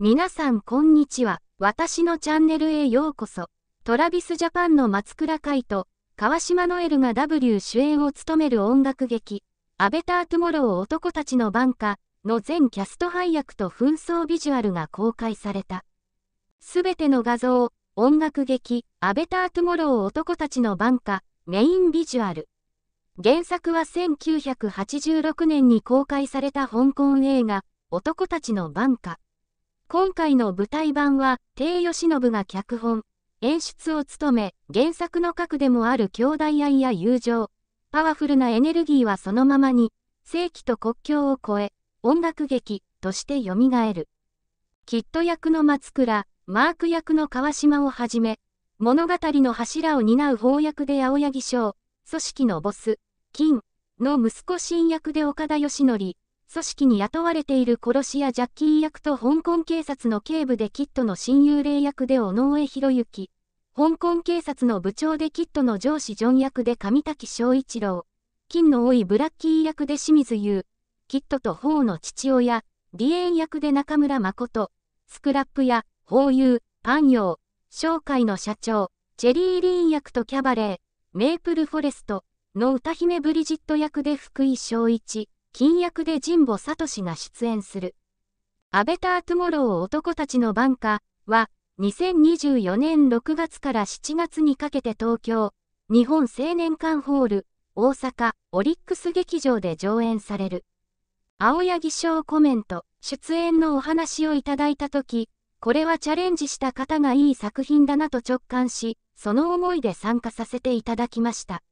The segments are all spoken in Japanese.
皆さんこんにちは。私のチャンネルへようこそ。トラビスジャパンの松倉海と川島ノエルが W 主演を務める音楽劇、アベター・トゥモロー男たちの番歌の全キャスト配役と紛争ビジュアルが公開された。すべての画像、音楽劇、アベター・トゥモロー男たちの番歌、メインビジュアル。原作は1986年に公開された香港映画、男たちの番歌。今回の舞台版は、帝義信が脚本、演出を務め、原作の核でもある兄弟愛や友情、パワフルなエネルギーはそのままに、世紀と国境を越え、音楽劇として蘇る。キット役の松倉、マーク役の川島をはじめ、物語の柱を担う法役で青柳翔、組織のボス、金の息子新役で岡田義則、組織に雇われている殺し屋ジャッキー役と香港警察の警部でキットの親友霊役で尾上博之、香港警察の部長でキットの上司ジョン役で上滝昭一郎、金の多いブラッキー役で清水優、キットとホーの父親、ディエン役で中村誠、スクラップや、ホーユー、パンヨー、商会の社長、チェリー・リーン役とキャバレー、メープル・フォレストの歌姫ブリジット役で福井昭一、金役で神保聡が出演する、アベター・トゥモロー男たちの晩歌は、2024年6月から7月にかけて東京、日本青年館ホール、大阪、オリックス劇場で上演される。青柳賞コメント、出演のお話をいただいたとき、これはチャレンジした方がいい作品だなと直感し、その思いで参加させていただきました。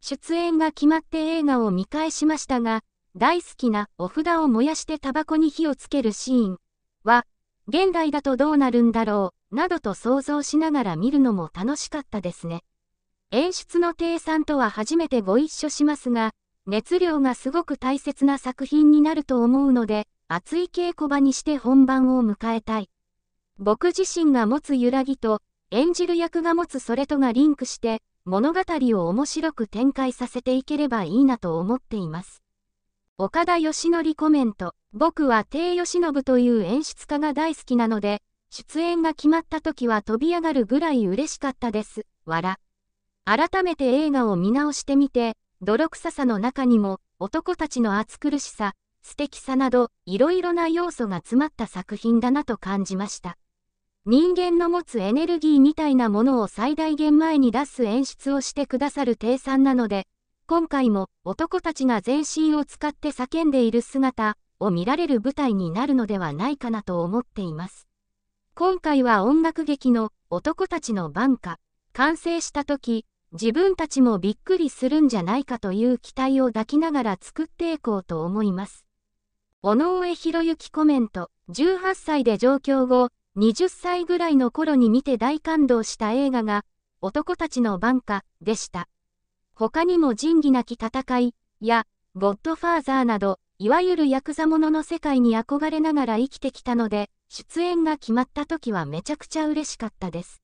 出演が決まって映画を見返しましたが、大好きなお札を燃やしてタバコに火をつけるシーンは、現代だとどうなるんだろう、などと想像しながら見るのも楽しかったですね。演出の低算とは初めてご一緒しますが、熱量がすごく大切な作品になると思うので、熱い稽古場にして本番を迎えたい。僕自身が持つ揺らぎと、演じる役が持つそれとがリンクして、物語を面白く展開させていければいいなと思っています。岡田義則コメント。僕は帝義信という演出家が大好きなので、出演が決まった時は飛び上がるぐらい嬉しかったです。笑。改めて映画を見直してみて、泥臭さの中にも、男たちの暑苦しさ、素敵さなど、いろいろな要素が詰まった作品だなと感じました。人間の持つエネルギーみたいなものを最大限前に出す演出をしてくださる低さんなので、今回も男たちが全身を使って叫んでいる姿を見られる舞台になるのではないかなと思っています。今回は音楽劇の男たちの番歌、完成した時、自分たちもびっくりするんじゃないかという期待を抱きながら作っていこうと思います。尾上博之コメント、18歳で上京後、20歳ぐらいの頃に見て大感動した映画が、男たちの番歌でした。他にも仁義なき戦いや、ゴッドファーザーなど、いわゆるヤクザものの世界に憧れながら生きてきたので、出演が決まった時はめちゃくちゃ嬉しかったです。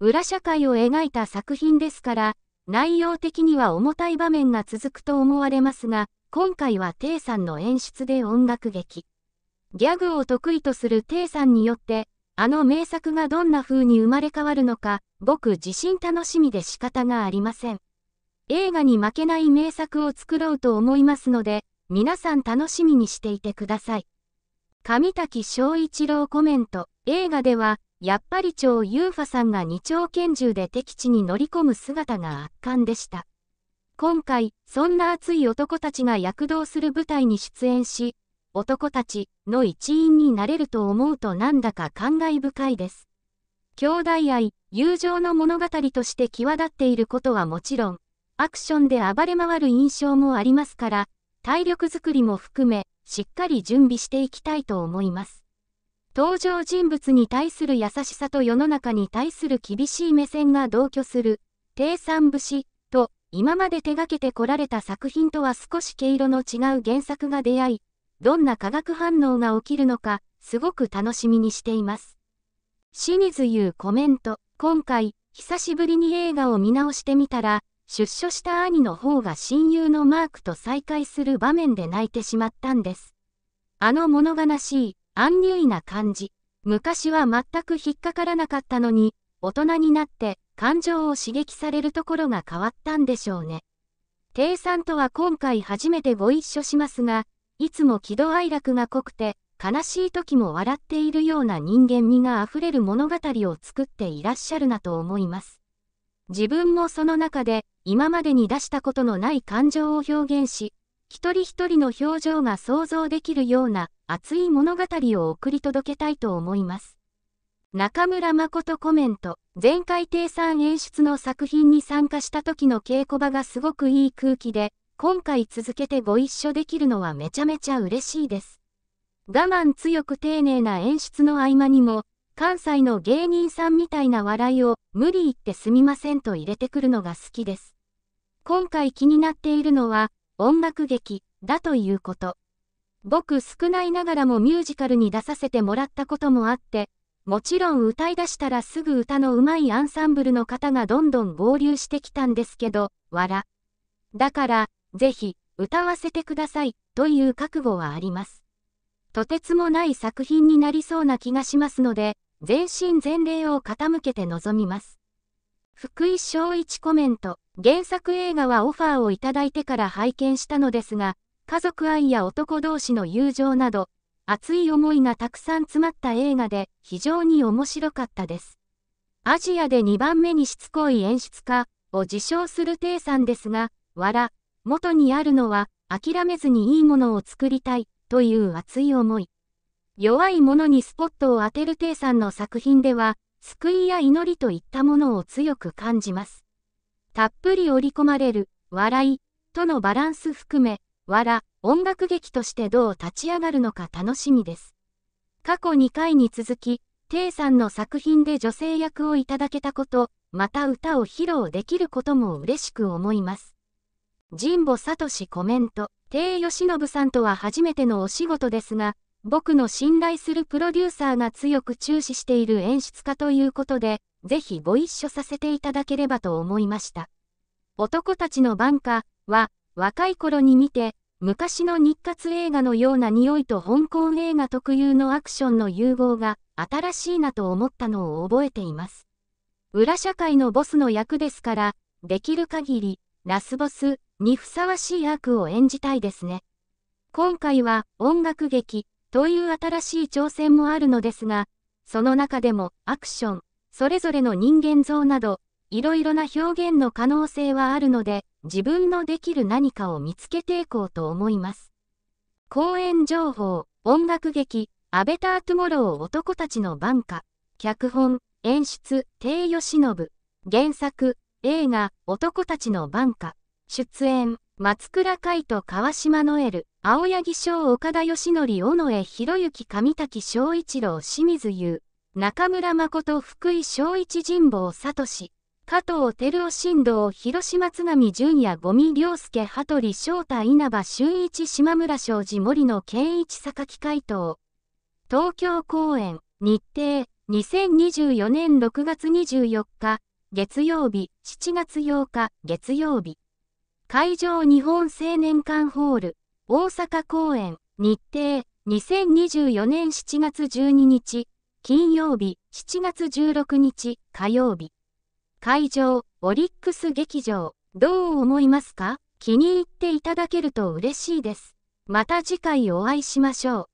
裏社会を描いた作品ですから、内容的には重たい場面が続くと思われますが、今回はテイさんの演出で音楽劇。ギャグを得意とするテイさんによって、あの名作がどんな風に生まれ変わるのか、僕自身楽しみで仕方がありません。映画に負けない名作を作ろうと思いますので、皆さん楽しみにしていてください。上滝翔一郎コメント、映画では、やっぱり超ユーファさんが二丁拳銃で敵地に乗り込む姿が圧巻でした。今回、そんな熱い男たちが躍動する舞台に出演し、男たちの一員になれると思うとなんだか感慨深いです。兄弟愛、友情の物語として際立っていることはもちろん、アクションで暴れ回る印象もありますから、体力づくりも含め、しっかり準備していきたいと思います。登場人物に対する優しさと世の中に対する厳しい目線が同居する、低産節と、今まで手がけてこられた作品とは少し毛色の違う原作が出会い、どんな化学反応が起きるのか、すごく楽しみにしています。清水優コメント、今回、久しぶりに映画を見直してみたら、出所した兄の方が親友のマークと再会する場面で泣いてしまったんです。あの物悲しい、安入意な感じ。昔は全く引っかからなかったのに、大人になって感情を刺激されるところが変わったんでしょうね。帝さんとは今回初めてご一緒しますが、いつも喜怒哀楽が濃くて、悲しい時も笑っているような人間味があふれる物語を作っていらっしゃるなと思います。自分もその中で今までに出したことのない感情を表現し、一人一人の表情が想像できるような熱い物語を送り届けたいと思います。中村誠コメント、前回定産演出の作品に参加した時の稽古場がすごくいい空気で、今回続けてご一緒できるのはめちゃめちゃ嬉しいです。我慢強く丁寧な演出の合間にも、関西の芸人さんみたいな笑いを、無理言ってすみませんと入れてくるのが好きです。今回気になっているのは、音楽劇、だということ。僕少ないながらもミュージカルに出させてもらったこともあって、もちろん歌い出したらすぐ歌のうまいアンサンブルの方がどんどん合流してきたんですけど、わら。だから、ぜひ、歌わせてください、という覚悟はあります。とてつもない作品になりそうな気がしますので、全身全霊を傾けて臨みます。福井翔一コメント、原作映画はオファーをいただいてから拝見したのですが、家族愛や男同士の友情など、熱い思いがたくさん詰まった映画で非常に面白かったです。アジアで2番目にしつこい演出家を自称するテイさんですが、わら、元にあるのは諦めずにいいものを作りたいという熱い思い。弱いものにスポットを当てる亭さんの作品では、救いや祈りといったものを強く感じます。たっぷり織り込まれる、笑い、とのバランス含め、笑、音楽劇としてどう立ち上がるのか楽しみです。過去2回に続き、テイさんの作品で女性役をいただけたこと、また歌を披露できることも嬉しく思います。神保聡コメント、テイノ信さんとは初めてのお仕事ですが、僕の信頼するプロデューサーが強く注視している演出家ということで、ぜひご一緒させていただければと思いました。男たちの晩歌は、若い頃に見て、昔の日活映画のような匂いと香港映画特有のアクションの融合が新しいなと思ったのを覚えています。裏社会のボスの役ですから、できる限り、ラスボスにふさわしい悪を演じたいですね。今回は音楽劇、という新しい挑戦もあるのですが、その中でもアクション、それぞれの人間像など、いろいろな表現の可能性はあるので、自分のできる何かを見つけていこうと思います。公演情報、音楽劇、アベター・トゥモロー男たちの番歌、脚本、演出、帝義信、原作、映画、男たちの番歌、出演、松倉海と川島ノエル、青柳翔岡田義則尾上博之上滝翔一郎清水優中村誠福井翔一神保聡加藤照夫新道広島津上淳也五味良介羽鳥翔太稲葉俊一島村庄司森野健一榊海東東京公演日程2024年6月24日月曜日7月8日月曜日会場日本青年館ホール大阪公演、日程、2024年7月12日、金曜日、7月16日、火曜日。会場、オリックス劇場、どう思いますか気に入っていただけると嬉しいです。また次回お会いしましょう。